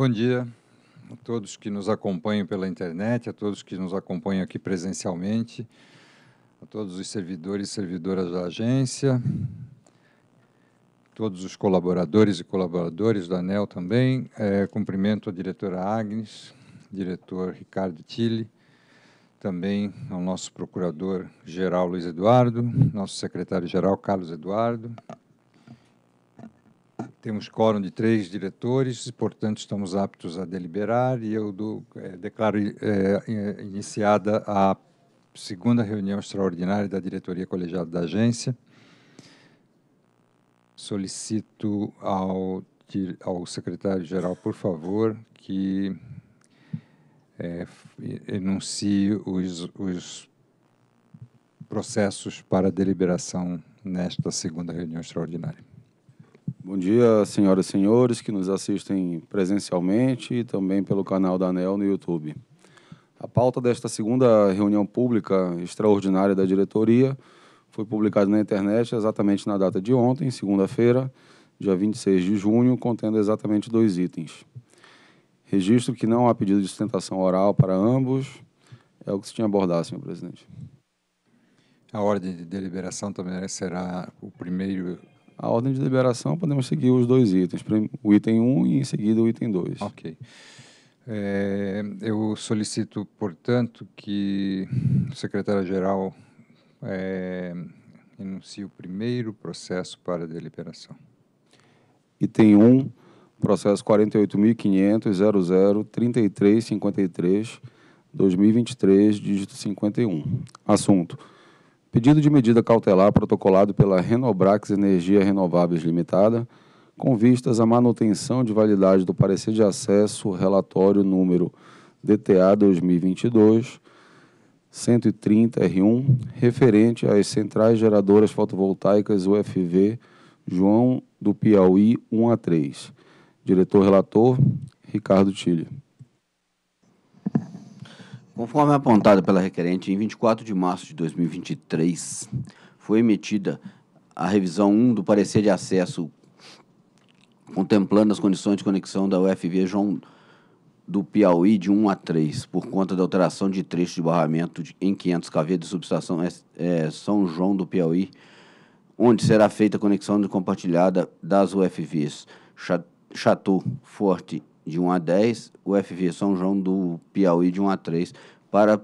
Bom dia a todos que nos acompanham pela internet, a todos que nos acompanham aqui presencialmente, a todos os servidores e servidoras da agência, todos os colaboradores e colaboradores do ANEL também. É, cumprimento a diretora Agnes, diretor Ricardo Tille, também ao nosso procurador-geral Luiz Eduardo, nosso secretário-geral Carlos Eduardo, temos quórum de três diretores, portanto, estamos aptos a deliberar e eu do, é, declaro é, iniciada a segunda reunião extraordinária da diretoria colegiada da agência. Solicito ao, ao secretário-geral, por favor, que é, enuncie os, os processos para deliberação nesta segunda reunião extraordinária. Bom dia, senhoras e senhores que nos assistem presencialmente e também pelo canal da ANEL no YouTube. A pauta desta segunda reunião pública extraordinária da diretoria foi publicada na internet exatamente na data de ontem, segunda-feira, dia 26 de junho, contendo exatamente dois itens. Registro que não há pedido de sustentação oral para ambos. É o que se tinha abordado, senhor presidente. A ordem de deliberação também será o primeiro a ordem de liberação, podemos seguir os dois itens, o item 1 um e em seguida o item 2. Ok. É, eu solicito, portanto, que o secretário-geral é, enuncie o primeiro processo para deliberação. Item 1, um, processo 48.500.003353, 2023, dígito 51. Assunto Pedido de medida cautelar protocolado pela Renobrax Energia Renováveis Limitada, com vistas à manutenção de validade do parecer de acesso relatório número DTA 2022 130R1, referente às centrais geradoras fotovoltaicas UFV João do Piauí 1 a 3. Diretor relator Ricardo Tilho. Conforme apontado pela requerente, em 24 de março de 2023, foi emitida a revisão 1 do parecer de acesso contemplando as condições de conexão da UFV João do Piauí de 1 a 3, por conta da alteração de trecho de barramento de, em 500 kV de subestação é, São João do Piauí, onde será feita a conexão compartilhada das UFVs Chateau, Forte de 1 a 10, o FV São João do Piauí de 1 a 3, para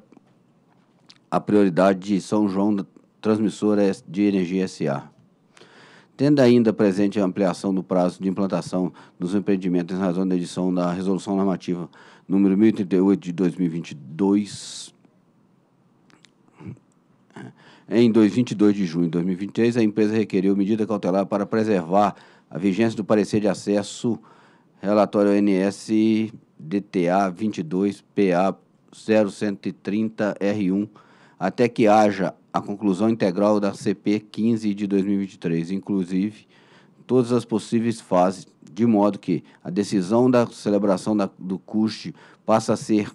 a prioridade de São João Transmissora de Energia SA. Tendo ainda presente a ampliação do prazo de implantação dos empreendimentos em razão da edição da Resolução Normativa número 1038 de 2022, eh, em 22 de junho de 2023, a empresa requeriu medida cautelar para preservar a vigência do parecer de acesso Relatório ONS DTA 22 PA 0130 R1, até que haja a conclusão integral da CP 15 de 2023, inclusive todas as possíveis fases, de modo que a decisão da celebração da, do CUST passa a ser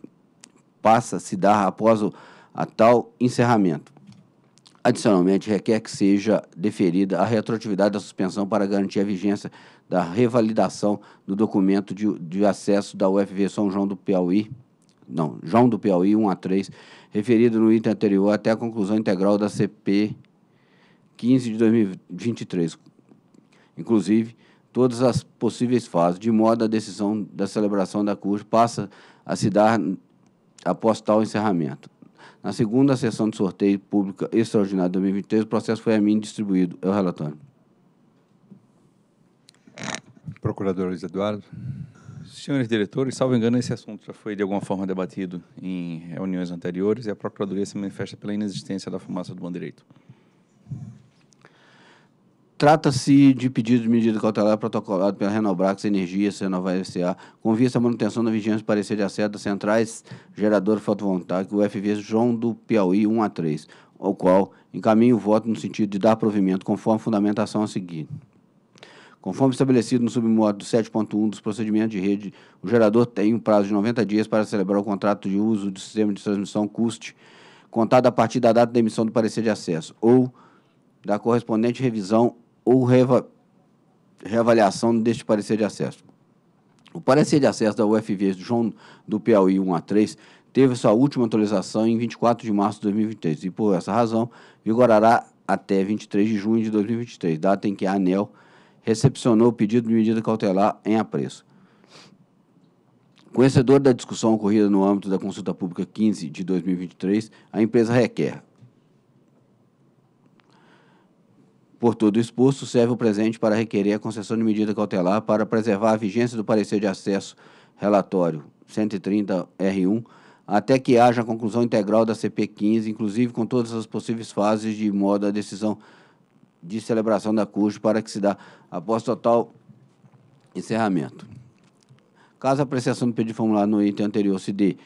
passa a se dar após o, a tal encerramento. Adicionalmente, requer que seja deferida a retroatividade da suspensão para garantir a vigência da revalidação do documento de, de acesso da UFV São João do Piauí, não, João do Piauí 1 a 3, referido no item anterior até a conclusão integral da CP 15 de 2023, inclusive todas as possíveis fases, de modo a decisão da celebração da CUR passa a se dar após tal encerramento. Na segunda sessão de sorteio pública extraordinário de 2023, o processo foi a mim distribuído. É o relatório. Procurador Luiz Eduardo. Senhores diretores, salvo engano, esse assunto já foi de alguma forma debatido em reuniões anteriores e a Procuradoria se manifesta pela inexistência da fumaça do bom direito. Trata-se de pedido de medida cautelar protocolado pela Renobrax Energia Senova S.A. com vista à manutenção da vigilância do parecer de acesso das centrais gerador fotovoltaico UFV João do Piauí 1 a 3, ao qual encaminha o voto no sentido de dar provimento conforme a fundamentação a seguir. Conforme estabelecido no submódulo 7.1 dos procedimentos de rede, o gerador tem um prazo de 90 dias para celebrar o contrato de uso do sistema de transmissão CUST, contado a partir da data da emissão do parecer de acesso, ou da correspondente revisão ou reava, reavaliação deste parecer de acesso. O parecer de acesso da UFV João do Piauí 1 a 3 teve sua última atualização em 24 de março de 2023 e, por essa razão, vigorará até 23 de junho de 2023, data em que a ANEL recepcionou o pedido de medida cautelar em apreço. Conhecedor da discussão ocorrida no âmbito da consulta pública 15 de 2023, a empresa requer Por tudo exposto, serve o presente para requerer a concessão de medida cautelar para preservar a vigência do parecer de acesso relatório 130-R1 até que haja a conclusão integral da CP15, inclusive com todas as possíveis fases, de modo a decisão de celebração da CUJ para que se dá após total encerramento. Caso a apreciação do pedido formulado no item anterior se dê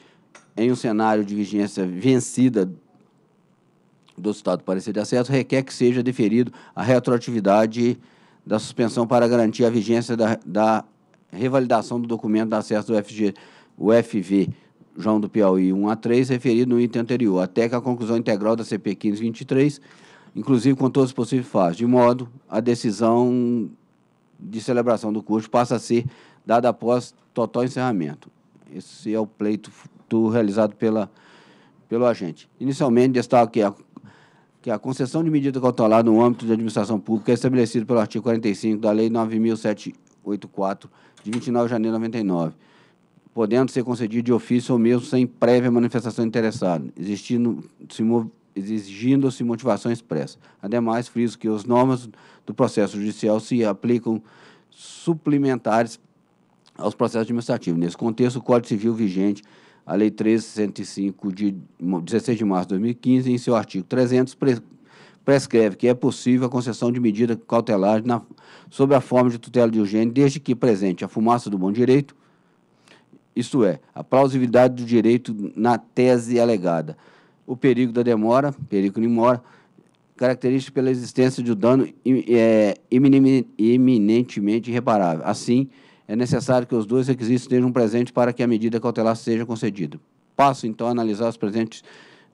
em um cenário de vigência vencida do citado parecer de acesso requer que seja deferido a retroatividade da suspensão para garantir a vigência da, da revalidação do documento de acesso do FG, UFV João do Piauí 1 a 3, referido no item anterior, até que a conclusão integral da CP 1523, inclusive com todos os possíveis fases de modo a decisão de celebração do curso passa a ser dada após total encerramento. Esse é o pleito realizado pela, pelo agente. Inicialmente, destaco que a que a concessão de medida cautelar no âmbito de administração pública é estabelecida pelo artigo 45 da Lei 9.784, de 29 de janeiro de 99, podendo ser concedida de ofício ou mesmo sem prévia manifestação interessada, exigindo-se motivação expressa. Ademais, friso que as normas do processo judicial se aplicam suplementares aos processos administrativos. Nesse contexto, o Código Civil vigente a Lei 1365, de 16 de março de 2015, em seu artigo 300, prescreve que é possível a concessão de medida cautelar na, sob a forma de tutela de urgência, desde que presente a fumaça do bom direito, isto é, a plausibilidade do direito na tese alegada, o perigo da demora, perigo de mora, característico pela existência de um dano é, iminentemente irreparável. Assim, é necessário que os dois requisitos estejam presentes para que a medida cautelar seja concedida. Passo, então, a analisar os presentes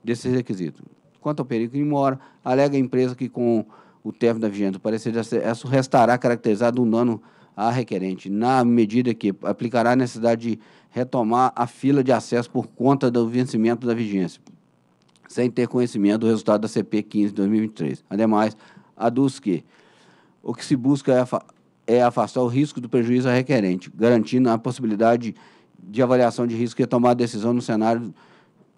desses requisitos. Quanto ao perigo de mora, alega a empresa que, com o término da vigência do parecer de acesso, restará caracterizado um dano à requerente, na medida que aplicará a necessidade de retomar a fila de acesso por conta do vencimento da vigência, sem ter conhecimento do resultado da CP 15 de 2023. Ademais, aduz que o que se busca é a é afastar o risco do prejuízo a requerente, garantindo a possibilidade de avaliação de risco e tomar decisão no cenário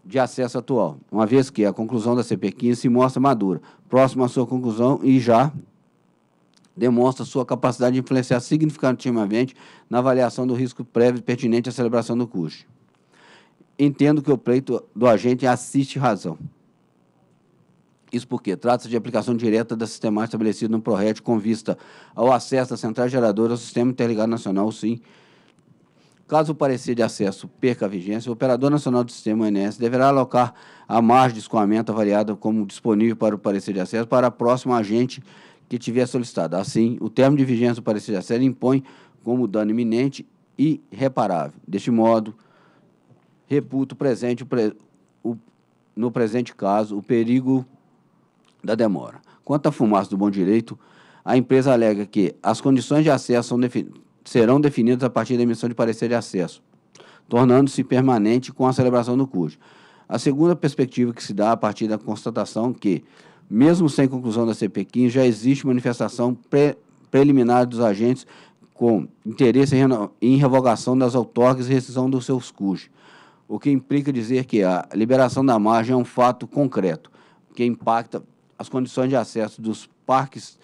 de acesso atual, uma vez que a conclusão da CP15 se mostra madura, próxima à sua conclusão e já demonstra sua capacidade de influenciar significativamente na avaliação do risco prévio pertinente à celebração do curso. Entendo que o pleito do agente assiste razão. Isso porque trata-se de aplicação direta da sistemática estabelecida no ProRED com vista ao acesso da central geradora ao Sistema Interligado Nacional, sim. Caso o parecer de acesso perca a vigência, o Operador Nacional do Sistema ONS deverá alocar a margem de escoamento avaliada como disponível para o parecer de acesso para a próxima agente que tiver solicitado. Assim, o termo de vigência do parecer de acesso impõe como dano iminente e reparável. Deste modo, reputo presente o pre... o... no presente caso o perigo da demora. Quanto à fumaça do bom direito, a empresa alega que as condições de acesso serão definidas a partir da emissão de parecer de acesso, tornando-se permanente com a celebração do CUD. A segunda perspectiva que se dá a partir da constatação que, mesmo sem conclusão da CP15, já existe manifestação pre preliminar dos agentes com interesse em, revogação das outorgas e rescisão dos seus CUS, o que implica dizer que a liberação da margem é um fato concreto que impacta as condições de acesso dos parques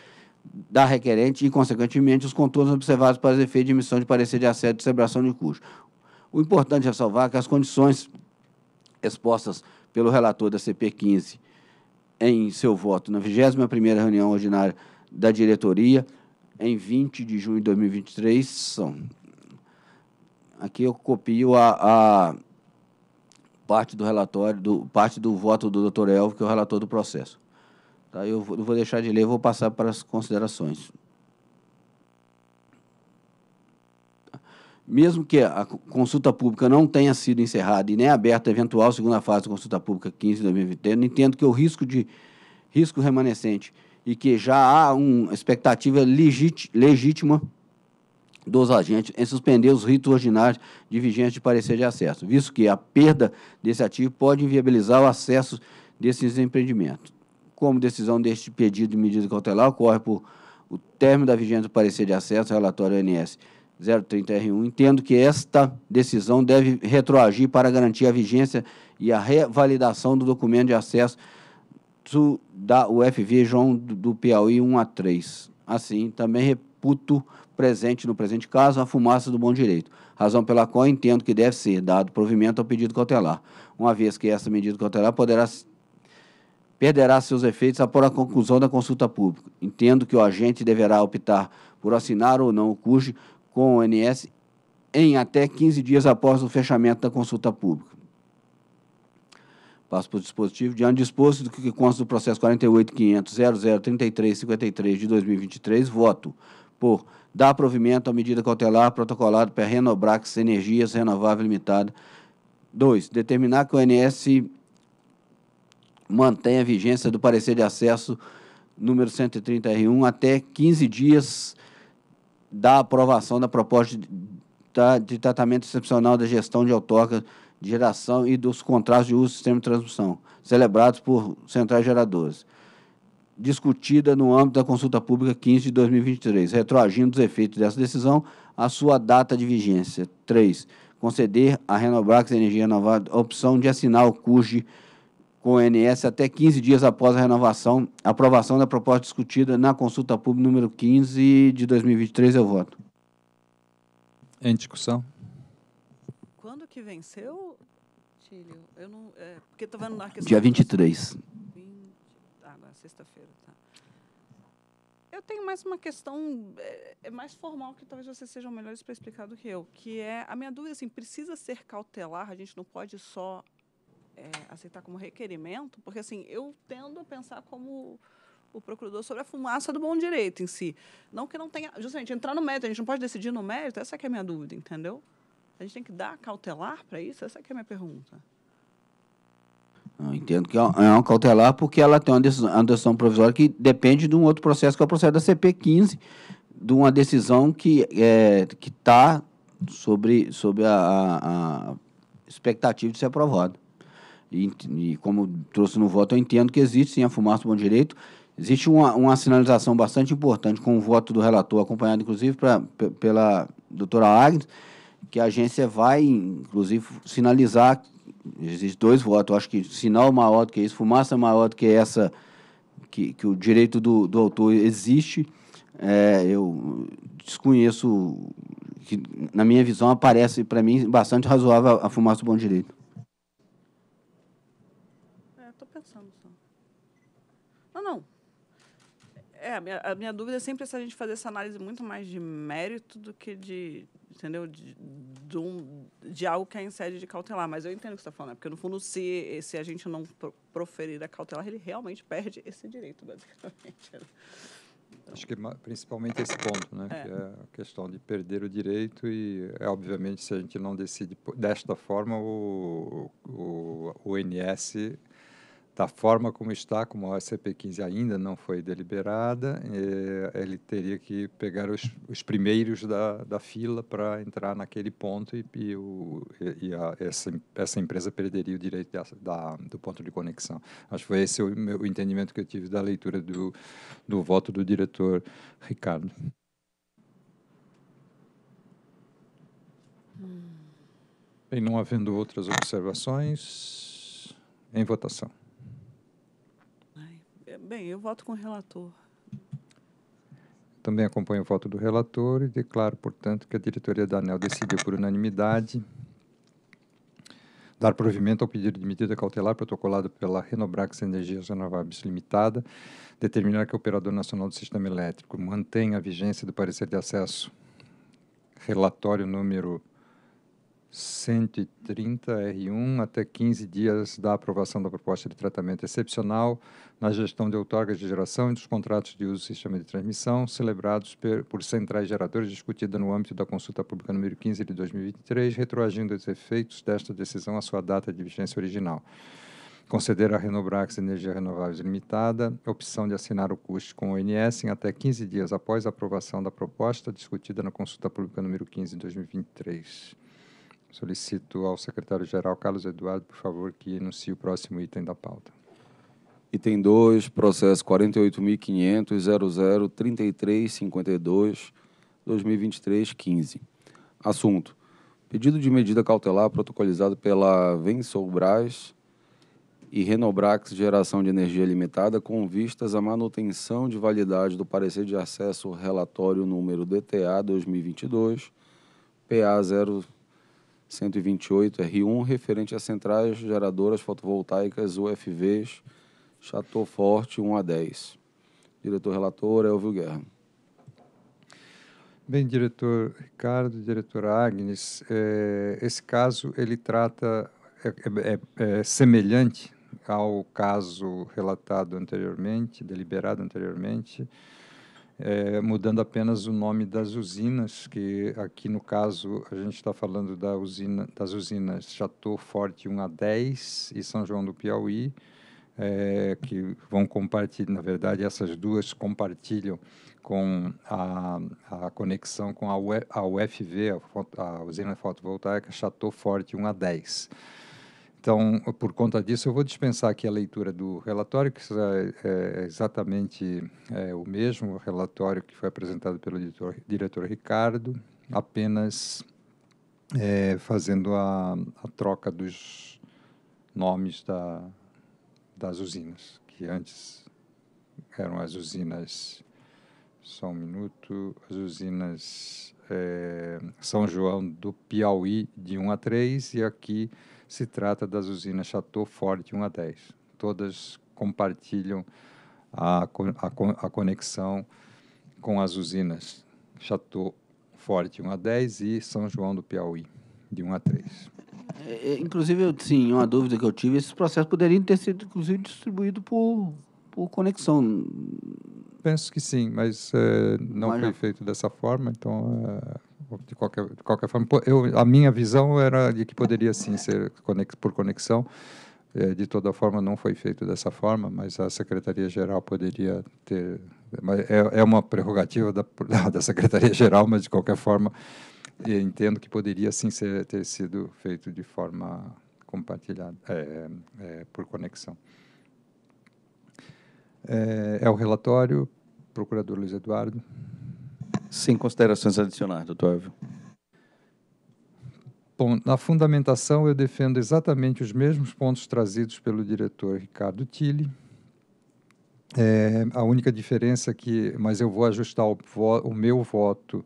da requerente e, consequentemente, os contornos observados para os efeitos de emissão de parecer de acesso e celebração de custo. O importante é salvar que as condições expostas pelo relator da CP15 em seu voto na 21ª reunião ordinária da diretoria, em 20 de junho de 2023, são... Aqui eu copio a, a parte do relatório, do, parte do voto do doutor Elvio, que é o relator do processo. Tá, eu vou, vou deixar de ler, vou passar para as considerações. Tá. Mesmo que a consulta pública não tenha sido encerrada e nem aberta a eventual segunda fase da consulta pública 15 de 2020, entendo que o risco de risco remanescente e que já há uma expectativa legítima dos agentes em suspender os ritos ordinários de vigência de parecer de acesso, visto que a perda desse ativo pode inviabilizar o acesso desses empreendimentos. Como decisão deste pedido de medida cautelar, ocorre por o término da vigência do parecer de acesso ao relatório ONS 030R1. Entendo que esta decisão deve retroagir para garantir a vigência e a revalidação do documento de acesso da UFV João do Piauí 1 a 3. Assim, também reputo presente no presente caso a fumaça do bom direito, razão pela qual entendo que deve ser dado provimento ao pedido cautelar, uma vez que essa medida cautelar poderá perderá seus efeitos após a conclusão da consulta pública. Entendo que o agente deverá optar por assinar ou não o CURG com o ONS em até 15 dias após o fechamento da consulta pública. Passo para o dispositivo. Diante disposto do que consta do processo 48.500.003353 de 2023, voto por dar provimento à medida cautelar protocolada pela Renobrax Energias Renovável Limitada. 2. Determinar que o ONS mantém a vigência do parecer de acesso número 130R1 até 15 dias da aprovação da proposta de, de tratamento excepcional da gestão de autoca de geração e dos contratos de uso do sistema de transmissão, celebrados por centrais geradoras. Discutida no âmbito da consulta pública 15 de 2023, retroagindo os efeitos dessa decisão à sua data de vigência. 3. Conceder à Renobrax Energia Renovada a opção de assinar o curso de com o ONS até 15 dias após a renovação, aprovação da proposta discutida na consulta pública número 15 de 2023. Eu voto. Em discussão. Quando que venceu, Tílio? Eu não, é, porque estou vendo na questão... Dia 23. 20, ah, é sexta-feira, tá. Eu tenho mais uma questão é, é mais formal que talvez vocês sejam melhores para explicar do que eu, que é a minha dúvida assim, precisa ser cautelar, a gente não pode só é, aceitar como requerimento, porque assim, eu tendo a pensar como o procurador sobre a fumaça do bom direito em si. Não que não tenha. Justamente, entrar no mérito, a gente não pode decidir no mérito, essa é a minha dúvida, entendeu? A gente tem que dar cautelar para isso? Essa é a minha pergunta. Eu entendo que é, é um cautelar porque ela tem uma decisão, uma decisão provisória que depende de um outro processo, que é o processo da CP15, de uma decisão que é, está sobre, sobre a, a expectativa de ser aprovada e, e como trouxe no voto, eu entendo que existe sim a fumaça do bom direito, Existe uma, uma sinalização bastante importante com o voto do relator, acompanhado inclusive pra, pela doutora Agnes, que a agência vai, inclusive, sinalizar. Existem dois votos, eu acho que sinal maior do que isso, fumaça maior do que essa, que, que o direito do, do autor existe. É, eu desconheço, que, na minha visão, aparece para mim bastante razoável a fumaça do bom direito. É, a minha, a minha dúvida é sempre se a gente fazer essa análise muito mais de mérito do que de, entendeu? De, de, um, de algo que é em sede de cautelar. Mas eu entendo o que você está falando, né? porque no fundo, se, se a gente não proferir a cautelar, ele realmente perde esse direito, basicamente. Né? Então... Acho que é principalmente esse ponto, né? É. Que é a questão de perder o direito e, é, obviamente, se a gente não decide desta forma, o, o, o NS da forma como está, como a CP15 ainda não foi deliberada, eh, ele teria que pegar os, os primeiros da, da fila para entrar naquele ponto e, e, o, e a, essa, essa empresa perderia o direito da, da, do ponto de conexão. Acho que foi esse o, meu, o entendimento que eu tive da leitura do, do voto do diretor Ricardo. Hum. Bem, não havendo outras observações, em votação. Bem, eu voto com o relator. Também acompanho o voto do relator e declaro, portanto, que a diretoria da ANEL decidiu por unanimidade dar provimento ao pedido de medida cautelar protocolado pela Renobrax Energias Renováveis Limitada, determinar que o Operador Nacional do Sistema Elétrico mantenha a vigência do parecer de acesso relatório número 130 R1 até 15 dias da aprovação da proposta de tratamento excepcional na gestão de outorgas de geração e dos contratos de uso do sistema de transmissão celebrados per, por centrais geradoras discutida no âmbito da consulta pública número 15 de 2023, retroagindo os efeitos desta decisão à sua data de vigência original. Conceder a Renobrax Energia Renováveis Limitada a opção de assinar o custo com o ONS em até 15 dias após a aprovação da proposta discutida na consulta pública número 15 de 2023. Solicito ao secretário-geral Carlos Eduardo, por favor, que enuncie o próximo item da pauta. Item 2, processo 48.500.003352.2023.15. Assunto: Pedido de medida cautelar protocolizado pela Vensolbras e Renobrax Geração de Energia Limitada com vistas à manutenção de validade do parecer de acesso relatório número DTA 2022 PA 0 128 R1, referente às centrais geradoras fotovoltaicas UFVs, Chateau Forte 1 a 10. Diretor relator, Elvio Guerra. Bem, diretor Ricardo, diretor Agnes, é, esse caso ele trata, é, é, é, é semelhante ao caso relatado anteriormente, deliberado anteriormente, é, mudando apenas o nome das usinas, que aqui no caso a gente está falando da usina, das usinas Chateau Forte 1 a 10 e São João do Piauí, é, que vão compartilhar, na verdade, essas duas compartilham com a, a conexão com a, UFV, a, a usina fotovoltaica Chateau Forte 1 a 10. Então, por conta disso, eu vou dispensar aqui a leitura do relatório, que é, é exatamente é, o mesmo relatório que foi apresentado pelo diretor, diretor Ricardo, apenas é, fazendo a, a, troca dos nomes da, das usinas, que antes eram as usinas. Só um minuto. As usinas é, São João do Piauí, de 1 a 3, e aqui se trata das usinas Chateau, Forte 1 a 10. Todas compartilham a, a, a conexão com as usinas Chateau, Forte 1 a 10 e São João do Piauí, de 1 a 3. É, é, inclusive, eu, sim, uma dúvida que eu tive, esses processos poderiam ter sido, inclusive, distribuídos por, por conexão. Penso que sim, mas é, não mas foi feito dessa forma, então... É de qualquer, de qualquer forma, eu, a minha visão era de que poderia sim ser conex, por conexão. É, de toda forma, não foi feito dessa forma, mas a Secretaria-Geral poderia ter. É, é uma prerrogativa da, da Secretaria-Geral, mas de qualquer forma, entendo que poderia sim ser, ter sido feito de forma compartilhada, é, é, por conexão. É, é o relatório, Procurador Luiz Eduardo. Sem considerações adicionais, doutor Elvio. Bom, na fundamentação eu defendo exatamente os mesmos pontos trazidos pelo diretor Ricardo Tille. É, a única diferença é que, mas eu vou ajustar o, o meu voto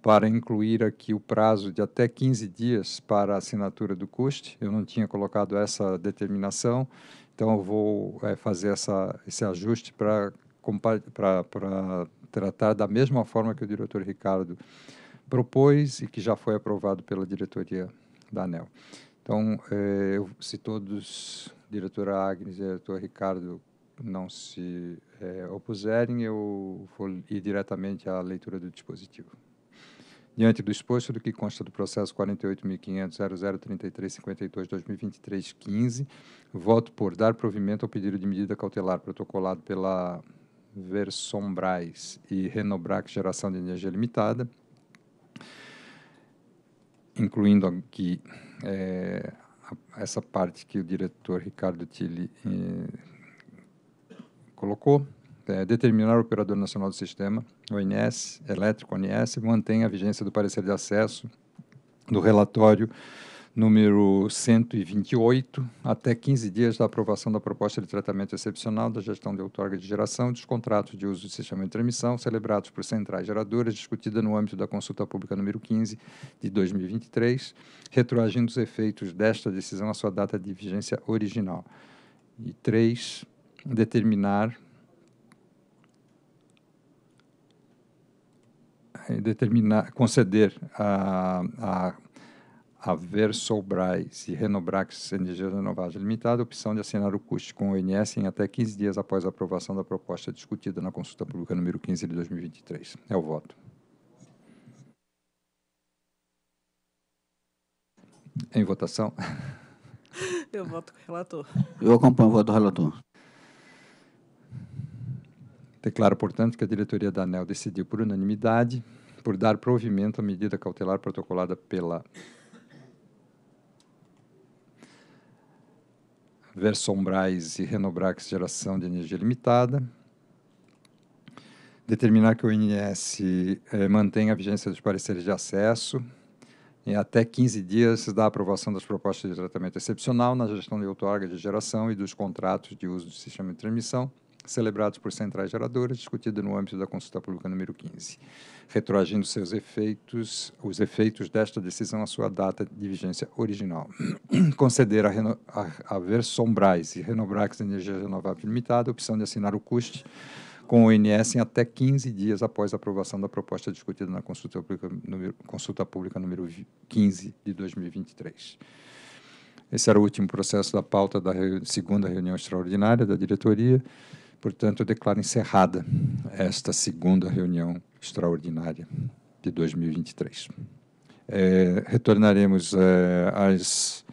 para incluir aqui o prazo de até 15 dias para a assinatura do CUST. Eu não tinha colocado essa determinação, então eu vou é, fazer essa, esse ajuste para tratar da mesma forma que o diretor Ricardo propôs e que já foi aprovado pela diretoria da ANEL. Então, eh, se todos, diretora Agnes e diretor Ricardo, não se eh, opuserem, eu vou ir diretamente à leitura do dispositivo. Diante do exposto do que consta do processo 48.500.0033.52.2023.15, voto por dar provimento ao pedido de medida cautelar protocolado pela Versombrais e Renobrac é Geração de Energia Limitada, incluindo aqui é, essa parte que o diretor Ricardo Tilly é, colocou, é, determinar o operador nacional do sistema, ONS, elétrico ONS, mantém a vigência do parecer de acesso do relatório número 128, até 15 dias da aprovação da proposta de tratamento excepcional da gestão de outorga de geração dos contratos de uso de sistema de transmissão celebrados por centrais geradoras, discutida no âmbito da consulta pública número 15 de 2023, retroagindo os efeitos desta decisão à sua data de vigência original. E três Determinar determinar, conceder a, a haver Solbras e Renobrax Energia Renovável Limitada, opção de assinar o custo com o ONS em até 15 dias após a aprovação da proposta discutida na consulta pública número 15 de 2023. É o voto. Em votação. Eu voto com o relator. Eu acompanho o voto do relator. Declaro, portanto, que a diretoria da ANEL decidiu por unanimidade por dar provimento à medida cautelar protocolada pela Versombrais e Renobrax geração de energia limitada. Determinar que o INS eh, mantenha a vigência dos pareceres de acesso em até 15 dias da aprovação das propostas de tratamento excepcional na gestão de outorga de geração e dos contratos de uso do sistema de transmissão celebrados por centrais geradoras, discutido no âmbito da consulta pública número 15, retroagindo seus efeitos, os efeitos desta decisão à sua data de vigência original. Conceder a, Reno, a, a Versombrás e Renobrax Energia Renovável Limitada a opção de assinar o CUST com o ONS em até 15 dias após a aprovação da proposta discutida na consulta pública número, consulta pública número 15 de 2023. Esse era o último processo da pauta da segunda reunião extraordinária da diretoria. Portanto, eu declaro encerrada esta segunda reunião extraordinária de 2023. É, retornaremos é, às,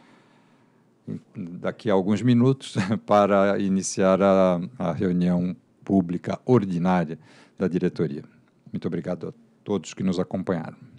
daqui a alguns minutos para iniciar a, a reunião pública ordinária da diretoria. Muito obrigado a todos que nos acompanharam.